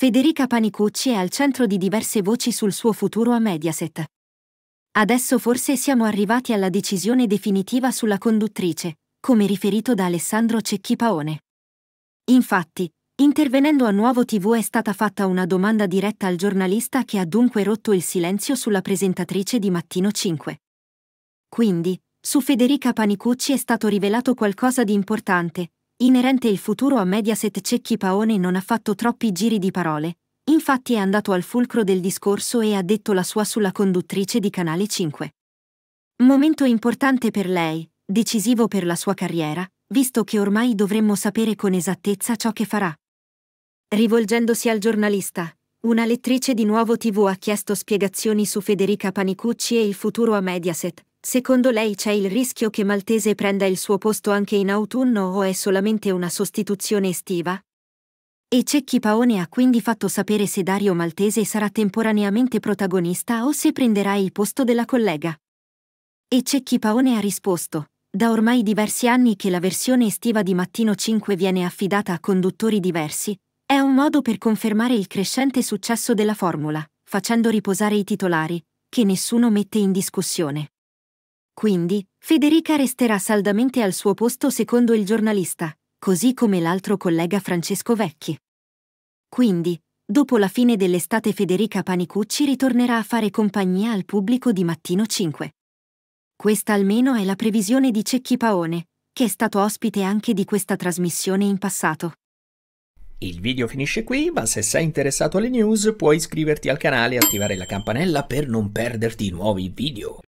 Federica Panicucci è al centro di diverse voci sul suo futuro a Mediaset. Adesso forse siamo arrivati alla decisione definitiva sulla conduttrice, come riferito da Alessandro Cecchi Paone. Infatti, intervenendo a Nuovo TV è stata fatta una domanda diretta al giornalista che ha dunque rotto il silenzio sulla presentatrice di Mattino 5. Quindi, su Federica Panicucci è stato rivelato qualcosa di importante, Inerente il futuro a Mediaset Cecchi Paone non ha fatto troppi giri di parole, infatti è andato al fulcro del discorso e ha detto la sua sulla conduttrice di Canale 5. Momento importante per lei, decisivo per la sua carriera, visto che ormai dovremmo sapere con esattezza ciò che farà. Rivolgendosi al giornalista, una lettrice di Nuovo TV ha chiesto spiegazioni su Federica Panicucci e il futuro a Mediaset, Secondo lei c'è il rischio che Maltese prenda il suo posto anche in autunno o è solamente una sostituzione estiva? E Cecchi Paone ha quindi fatto sapere se Dario Maltese sarà temporaneamente protagonista o se prenderà il posto della collega. E Cecchi Paone ha risposto, da ormai diversi anni che la versione estiva di Mattino 5 viene affidata a conduttori diversi, è un modo per confermare il crescente successo della formula, facendo riposare i titolari, che nessuno mette in discussione. Quindi, Federica resterà saldamente al suo posto secondo il giornalista, così come l'altro collega Francesco Vecchi. Quindi, dopo la fine dell'estate Federica Panicucci ritornerà a fare compagnia al pubblico di Mattino 5. Questa almeno è la previsione di Cecchi Paone, che è stato ospite anche di questa trasmissione in passato. Il video finisce qui, ma se sei interessato alle news puoi iscriverti al canale e attivare la campanella per non perderti i nuovi video.